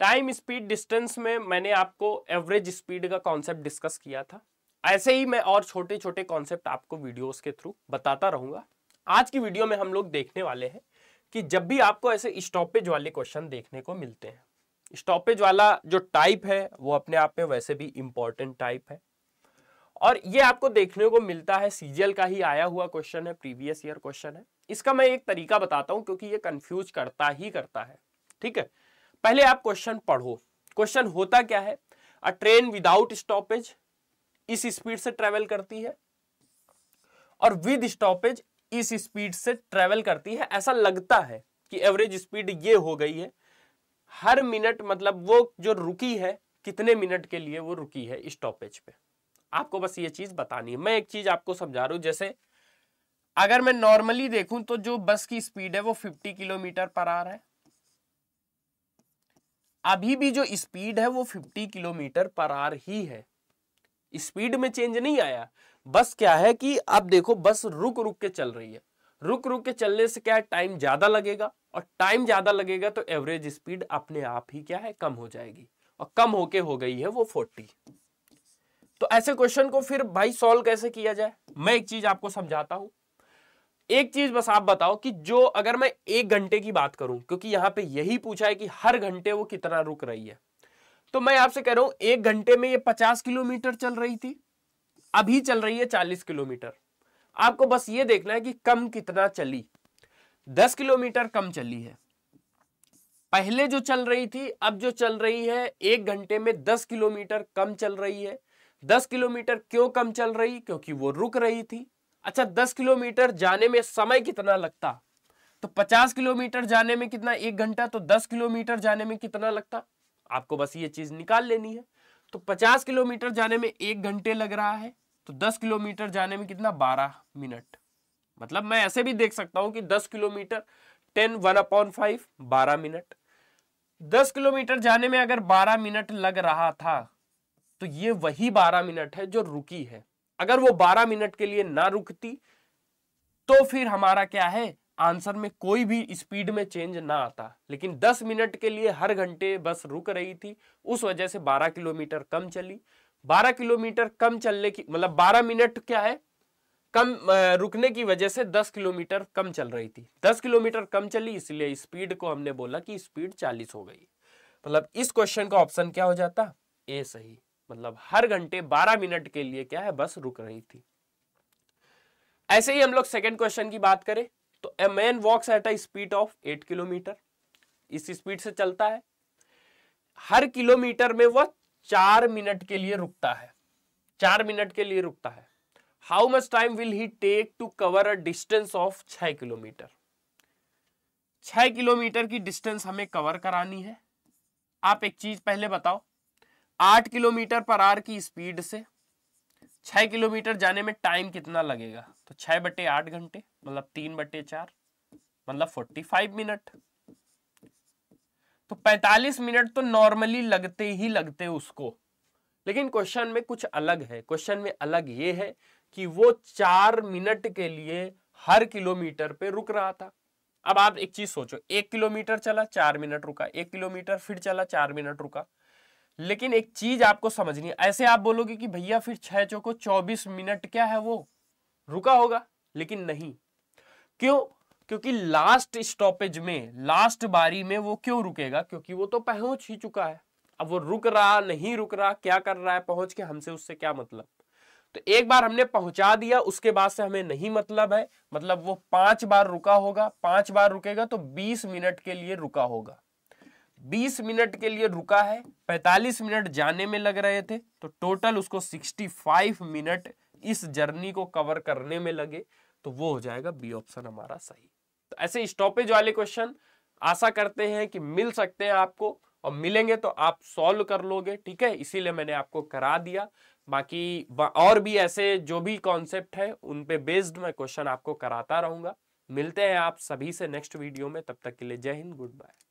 time speed distance में मैंने आपको एवरेज स्पीड का कॉन्सेप्ट डिस्कस किया था ऐसे ही मैं और छोटे छोटे कॉन्सेप्ट आपको वीडियोस के थ्रू बताता रहूंगा आज की वीडियो में हम लोग देखने वाले हैं कि जब भी आपको ऐसे स्टॉपेज वाले क्वेश्चन देखने को मिलते हैं स्टॉपेज वाला जो टाइप है वो अपने आप में वैसे भी इंपॉर्टेंट टाइप है और ये आपको देखने को मिलता है सीजीएल का ही आया हुआ क्वेश्चन है प्रीवियस ईयर क्वेश्चन है इसका मैं एक तरीका बताता हूँ क्योंकि ये कंफ्यूज करता ही करता है ठीक है पहले आप क्वेश्चन पढ़ो क्वेश्चन होता क्या है अ ट्रेन विदाउट स्टॉपेज इस स्पीड से ट्रेवल करती है और विद स्टॉपेज इस स्पीड से ट्रेवल करती है ऐसा लगता है कि एवरेज स्पीड ये हो गई है हर मिनट मतलब वो जो रुकी है कितने मिनट के लिए वो रुकी है स्टॉपेज पे आपको बस ये चीज बतानी है मैं एक चीज आपको समझा रहा हूं जैसे अगर मैं नॉर्मली देखूं तो जो बस की स्पीड है वो 50 किलोमीटर पर आर है अभी भी जो स्पीड है वो 50 किलोमीटर पर आर ही है स्पीड में चेंज नहीं आया बस क्या है कि अब देखो बस रुक रुक के चल रही है रुक रुक के चलने से क्या है टाइम ज्यादा लगेगा और टाइम ज्यादा लगेगा तो एवरेज स्पीड अपने आप ही क्या है कम हो जाएगी और कम होके हो गई है वो फोर्टी तो ऐसे क्वेश्चन को फिर भाई सॉल्व कैसे किया जाए मैं एक चीज आपको समझाता हूं एक चीज बस आप बताओ कि जो अगर मैं एक घंटे की बात करूं क्योंकि यहां पे यही पूछा है कि हर घंटे वो कितना रुक रही है तो मैं आपसे कह रहा हूं एक घंटे में ये पचास किलोमीटर चल रही थी अभी चल रही है चालीस किलोमीटर आपको बस ये देखना है कि कम कितना चली दस किलोमीटर कम चली है पहले जो चल रही थी अब जो चल रही है एक घंटे में दस किलोमीटर कम चल रही है दस किलोमीटर क्यों कम चल रही क्योंकि वो रुक रही थी अच्छा दस किलोमीटर जाने में समय कितना लगता तो पचास किलोमीटर जाने में कितना एक घंटा तो दस किलोमीटर जाने में कितना लगता आपको बस ये चीज निकाल लेनी है तो पचास किलोमीटर जाने में एक घंटे लग रहा है तो दस किलोमीटर जाने में कितना बारह मिनट मतलब मैं ऐसे भी देख सकता हूं कि दस kilometre ten one upon five बारह मिनट दस किलोमीटर जाने में अगर बारह मिनट लग रहा था तो ये वही बारह मिनट है जो रुकी है अगर वो 12 मिनट के लिए ना रुकती तो फिर हमारा क्या है आंसर में कोई भी स्पीड में चेंज ना आता लेकिन 10 मिनट के लिए हर घंटे बस रुक रही थी उस वजह से 12 किलोमीटर कम चली 12 किलोमीटर कम चलने की मतलब 12 मिनट क्या है कम रुकने की वजह से 10 किलोमीटर कम चल रही थी 10 किलोमीटर कम चली इसलिए स्पीड को हमने बोला कि स्पीड 40 हो गई मतलब इस क्वेश्चन का ऑप्शन क्या हो जाता ए सही मतलब हर घंटे 12 मिनट के लिए क्या है बस रुक रही थी ऐसे ही हम लोग सेकेंड क्वेश्चन की बात करें तो a man walks at a speed of 8 kilometre इस स्पीड से चलता है हर किलोमीटर में वह चार मिनट के लिए रुकता है चार मिनट के लिए रुकता है how much time will he take to cover a distance of छह किलोमीटर छह किलोमीटर की डिस्टेंस हमें कवर करानी है आप एक चीज पहले बताओ आठ किलोमीटर पर आर की स्पीड से छ किलोमीटर जाने में टाइम कितना लगेगा तो छह बटे आठ घंटे मतलब तीन बटे चार मतलब फोर्टी फाइव मिनट तो पैंतालीस मिनट तो नॉर्मली लगते ही लगते उसको लेकिन क्वेश्चन में कुछ अलग है क्वेश्चन में अलग ये है कि वो चार मिनट के लिए हर किलोमीटर पे रुक रहा था अब आप एक चीज सोचो एक किलोमीटर चला चार मिनट रुका एक किलोमीटर फिर चला चार मिनट रुका लेकिन एक चीज आपको समझनी है ऐसे आप बोलोगे कि भैया फिर छह चौको चौबीस मिनट क्या है वो रुका होगा लेकिन नहीं क्यों क्योंकि लास्ट स्टॉपेज में लास्ट बारी में वो क्यों रुकेगा क्योंकि वो तो पहुंच ही चुका है अब वो रुक रहा नहीं रुक रहा क्या कर रहा है पहुंच के हमसे उससे क्या मतलब तो एक बार हमने पहुंचा दिया उसके बाद से हमें नहीं मतलब है मतलब वो पांच बार रुका होगा पांच बार रुकेगा तो बीस मिनट के लिए रुका होगा बीस मिनट के लिए रुका है पैंतालीस मिनट जाने में लग रहे थे तो टोटल उसको सिक्सटी फाइव मिनट इस जर्नी को कवर करने में लगे तो वो हो जाएगा बी ऑप्शन हमारा सही तो ऐसे स्टॉपेज वाले क्वेश्चन आशा करते हैं कि मिल सकते हैं आपको और मिलेंगे तो आप सॉल्व कर लोगे ठीक है इसीलिए मैंने आपको करा दिया बाकी और भी ऐसे जो भी कॉन्सेप्ट है उन पे बेस्ड मैं क्वेश्चन आपको कराता रहूंगा मिलते हैं आप सभी से नेक्स्ट वीडियो में तब तक के लिए जय हिंद गुड बाय